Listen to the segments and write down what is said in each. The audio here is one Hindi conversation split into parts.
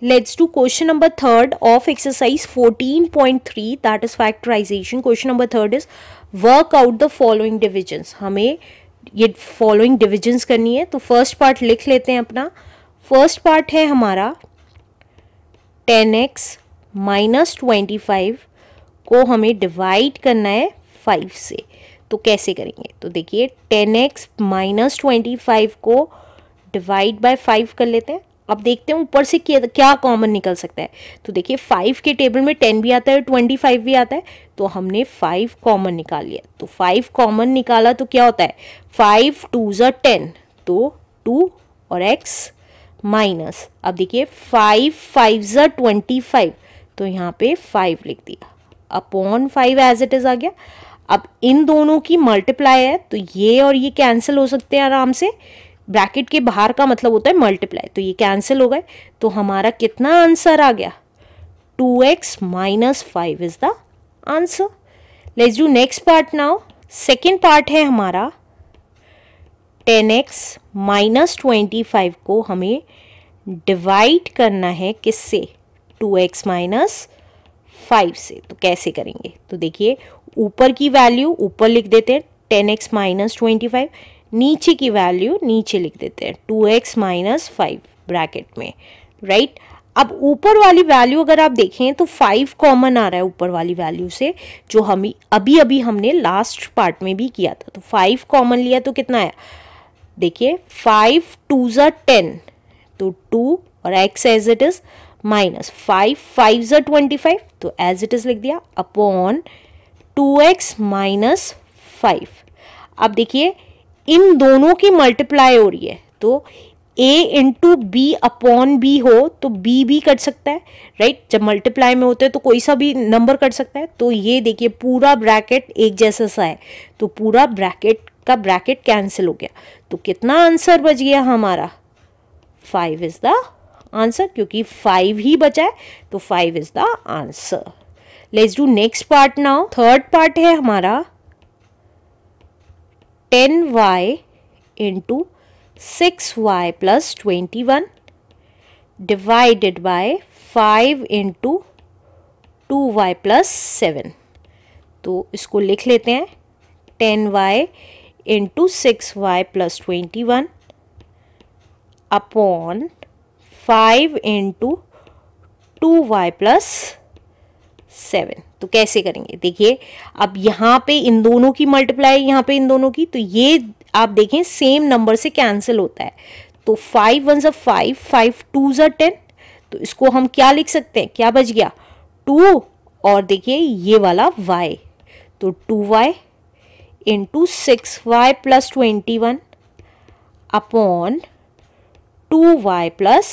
let's do question number third of exercise 14.3 that is factorization question number third is work out the following divisions हमें ये following divisions करनी है तो first part लिख लेते हैं अपना first part है हमारा 10x माइनस ट्वेंटी फाइव को हमें डिवाइड करना है फाइव से तो कैसे करेंगे तो देखिए ten x minus twenty five को डिवाइड बाय फाइव कर लेते हैं अब देखते हैं ऊपर से क्या कॉमन निकल सकता है तो देखिए फाइव के टेबल में टेन भी आता है ट्वेंटी फाइव भी आता है तो हमने फाइव कॉमन निकाल लिया तो फाइव कॉमन निकाला तो क्या होता है फाइव टू ज टेन तो टू और एक्स माइनस अब देखिए फाइव फाइव ज ट्वेंटी फाइव तो यहाँ पे फाइव लिख दिया upon five as it is आ गया अब इन दोनों की मल्टीप्लाई है तो ये और ये कैंसिल हो सकते हैं आराम से ब्रैकेट के बाहर का मतलब होता है मल्टीप्लाई तो ये कैंसिल हो गए तो हमारा कितना आंसर आ गया two x minus five is the answer let's do next part now second part है हमारा ten x minus twenty five को हमें डिवाइड करना है किससे टू एक्स माइनस फाइव से तो कैसे करेंगे तो देखिए ऊपर की वैल्यू ऊपर लिख देते हैं ten x minus twenty five नीचे की वैल्यू नीचे लिख देते हैं two x minus five bracket में राइट right? अब ऊपर वाली वैल्यू अगर आप देखें तो फाइव कॉमन आ रहा है ऊपर वाली वैल्यू से जो हम अभी अभी हमने लास्ट पार्ट में भी किया था तो फाइव कॉमन लिया तो कितना आया देखिए फाइव टू ज़ा टेन तो टू और x as it is minus five five जर ट्वेंटी फाइव तो एज इट इज़ लिख दिया upon two x minus five अब देखिए इन दोनों की मल्टीप्लाई हो रही है तो a into b upon b हो तो बी भी कट सकता है राइट जब मल्टीप्लाई में होते हैं तो कोई सा भी नंबर कट सकता है तो ये देखिए पूरा ब्रैकेट एक जैसा सा है तो पूरा ब्रैकेट का ब्रैकेट कैंसिल हो गया तो कितना आंसर बच गया हमारा फाइव इज़ द आंसर क्योंकि फाइव ही बचा है तो five is the answer let's do next part now third part है हमारा ten y into six y plus twenty one divided by five into two y plus seven तो इसको लिख लेते हैं ten y into six y plus twenty one upon five into two y plus seven तो कैसे करेंगे देखिए अब यहाँ पे इन दोनों की मल्टीप्लाई यहाँ पे इन दोनों की तो ये आप देखें सेम नंबर से कैंसिल होता है तो फाइव वन ज़ा फाइव फाइव टू ज़ा टेन तो इसको हम क्या लिख सकते हैं क्या बच गया टू और देखिए ये वाला वाई तो two y into six y plus twenty one upon two y plus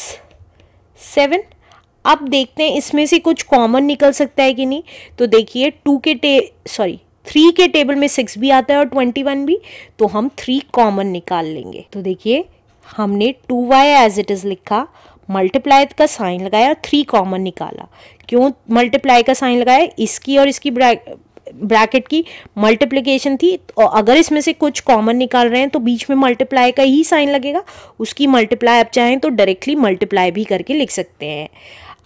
seven अब देखते हैं इसमें से कुछ कॉमन निकल सकता है कि नहीं तो देखिए टू के टे सॉरी थ्री के टेबल में सिक्स भी आता है और ट्वेंटी वन भी तो हम थ्री कॉमन निकाल लेंगे तो देखिए हमने two y as it is लिखा मल्टीप्लाई का साइन लगाया और थ्री कॉमन निकाला क्यों मल्टीप्लाई का साइन लगाया इसकी और इसकी ब्रैकेट की मल्टीप्लिकेशन थी और तो अगर इसमें से कुछ कॉमन निकाल रहे हैं तो बीच में मल्टीप्लाई का ही साइन लगेगा उसकी मल्टीप्लाई आप चाहें तो डायरेक्टली मल्टीप्लाई भी करके लिख सकते हैं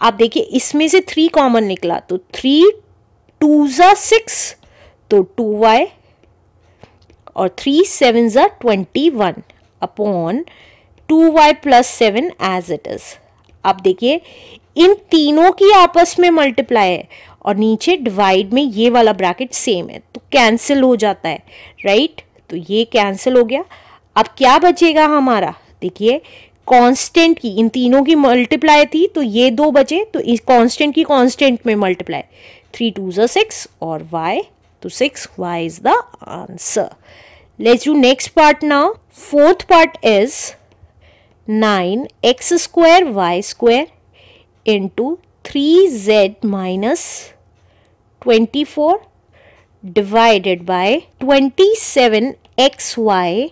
आप देखिए इसमें से थ्री कॉमन निकला तो थ्री टू ज़ा सिक्स तो टू वाई और थ्री सेवन ज़ा twenty one upon two y plus seven as it is आप देखिए इन तीनों की आपस में मल्टीप्लाई है और नीचे डिवाइड में ये वाला ब्रैकेट सेम है तो कैंसिल हो जाता है राइट तो ये कैंसिल हो गया अब क्या बचेगा हमारा देखिए कांस्टेंट की इन तीनों की मल्टीप्लाई थी तो ये दो बचे तो इस कांस्टेंट की कांस्टेंट में मल्टीप्लाई थ्री टू जो सिक्स और वाई तो six y is the answer let's you next part now fourth part is nine x square y square into three z minus twenty four divided by twenty seven x y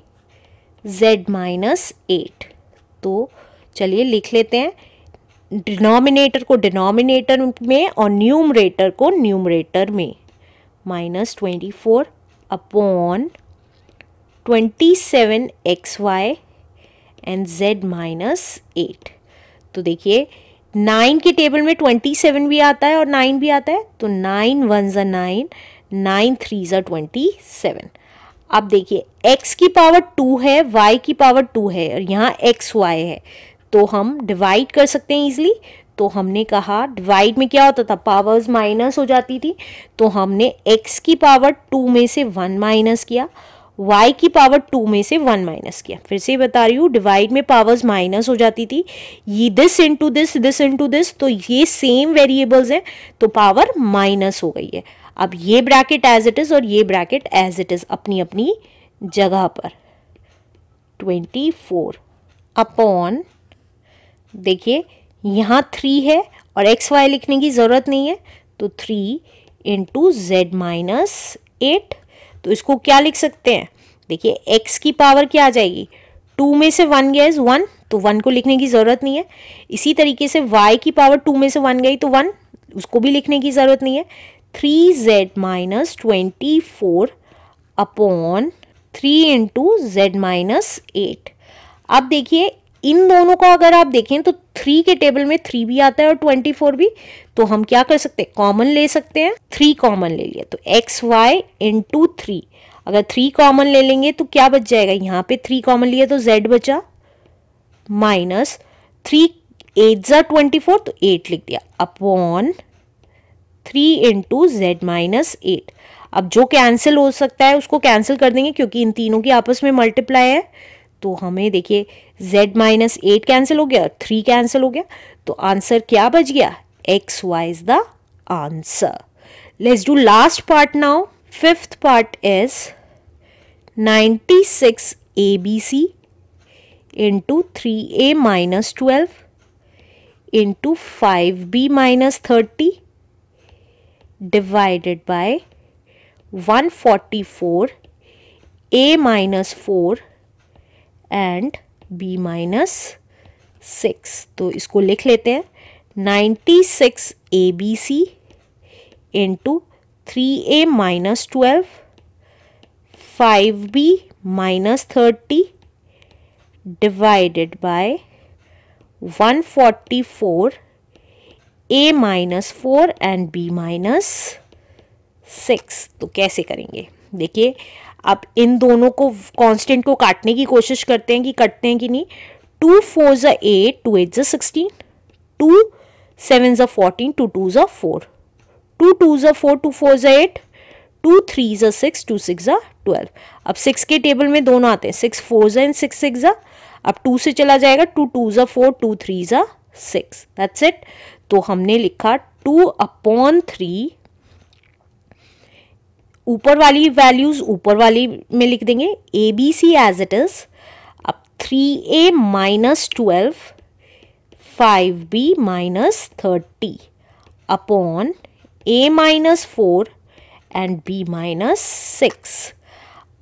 z minus eight तो चलिए लिख लेते हैं डिनोमिनेटर को डिनोमिनेटर में और न्यूमरेटर को न्यूमरेटर में minus twenty four upon twenty seven x y and z minus eight तो देखिए नाइन के टेबल में ट्वेंटी सेवन भी आता है और नाइन भी आता है तो नाइन वन ज़ा नाइन नाइन थ्री ज़ा ट्वेंटी सेवन अब देखिए x की पावर टू है y की पावर टू है और यहाँ एक्स वाई है तो हम डिवाइड कर सकते हैं इजिली तो हमने कहा डिवाइड में क्या होता था पावर्स माइनस हो जाती थी तो हमने x की पावर टू में से वन माइनस किया y की पावर टू में से वन माइनस किया फिर से बता रही हूँ डिवाइड में पावर्स माइनस हो जाती थी ये this into this this into this तो ये सेम वेरिएबल्स हैं तो पावर माइनस हो गई है अब ये ब्रैकेट एज इट इज़ और ये ब्रैकेट एज इट इज़ अपनी अपनी जगह पर ट्वेंटी फोर अपॉन देखिए यहाँ थ्री है और एक्स वाई लिखने की ज़रूरत नहीं है तो three into z minus eight तो इसको क्या लिख सकते हैं देखिए एक्स की पावर क्या आ जाएगी टू में से वन गया इज़ वन तो वन को लिखने की ज़रूरत नहीं है इसी तरीके से वाई की पावर टू में से वन गई तो वन उसको भी लिखने की ज़रूरत नहीं है three z minus twenty four upon three into z minus eight अब देखिए इन दोनों को अगर आप देखें तो थ्री के टेबल में थ्री भी आता है और ट्वेंटी फोर भी तो हम क्या कर सकते हैं कॉमन ले सकते हैं थ्री कॉमन ले लिया तो x y into three अगर थ्री कॉमन ले लेंगे तो क्या बच जाएगा यहाँ पे थ्री कॉमन लिया तो जेड बचा माइनस थ्री एट ज़ा ट्वेंटी फोर तो एट लिख दिया upon three into z minus eight अब जो कैंसिल हो सकता है उसको कैंसिल कर देंगे क्योंकि इन तीनों की आपस में मल्टीप्लाई है तो हमें देखिए z माइनस एट कैंसिल हो गया और थ्री कैंसिल हो गया तो आंसर क्या बच गया x y is the answer. Let's do last part now. Fifth part is 96 ABC into 3A minus 12 into 5B minus 30 divided by 144 A minus 4 and B minus 6 तो इसको लिख लेते हैं ninety six a b c into three a minus twelve five b minus thirty divided by one forty four a minus four and b minus six तो कैसे करेंगे देखिए अब इन दोनों को कांस्टेंट को काटने की कोशिश करते हैं कि कटते हैं कि नहीं टू फोर ज एट टू एट ज सिक्सटीन टू सेवन ज फोर्टीन टू टू ज फोर टू टू ज फोर टू फोर ज़ एट टू थ्री ज़ा सिक्स टू सिक्स ज़ ट्वेल्व अब सिक्स के टेबल में दोनों आते हैं सिक्स फोर ज़ा एंड सिक्स सिक्स ज अब टू से चला जाएगा टू टू ज फोर टू थ्री ज़ा सिक्स दैट्स इट तो हमने लिखा टू अपॉन थ्री ऊपर वाली वैल्यूज़ ऊपर वाली में लिख देंगे a b c as it is अब three a minus twelve five b minus thirty upon a minus four and b minus six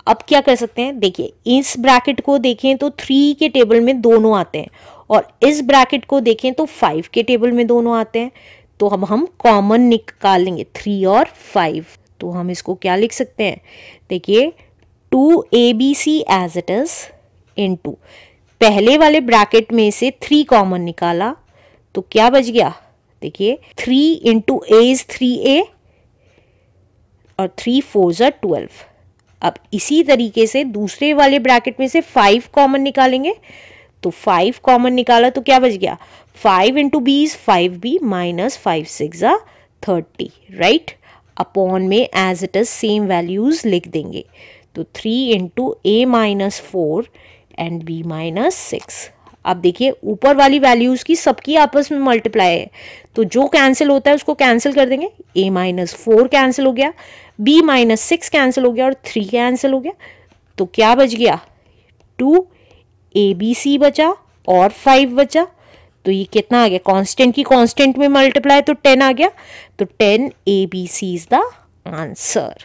अब क्या कर सकते हैं देखिए इस ब्रैकेट को देखें तो थ्री के टेबल में दोनों आते हैं और इस ब्रैकेट को देखें तो फाइव के टेबल में दोनों आते हैं तो अब हम कॉमन निकालेंगे थ्री और फाइव तो हम इसको क्या लिख सकते हैं देखिए two a b c as it is into पहले वाले ब्रैकेट में से थ्री कॉमन निकाला तो क्या बच गया देखिए three into a is three a और थ्री फोर जर ट्वेल्व अब इसी तरीके से दूसरे वाले ब्रैकेट में से फाइव कॉमन निकालेंगे तो फाइव कॉमन निकाला तो क्या बच गया five into b is five b minus five six ज़ा थर्टी राइट अपॉन में as it is same values लिख देंगे तो three into a minus four and b minus six अब देखिए ऊपर वाली वैल्यूज़ की सबकी आपस में मल्टीप्लाई है तो जो कैंसिल होता है उसको कैंसिल कर देंगे ए माइनस फोर कैंसिल हो गया बी माइनस सिक्स कैंसिल हो गया और थ्री कैंसिल हो गया तो क्या बच गया टू ए बी सी बचा और फाइव बचा तो ये कितना आ गया कांस्टेंट की कांस्टेंट में मल्टीप्लाई तो टेन आ गया तो ten a b c is the answer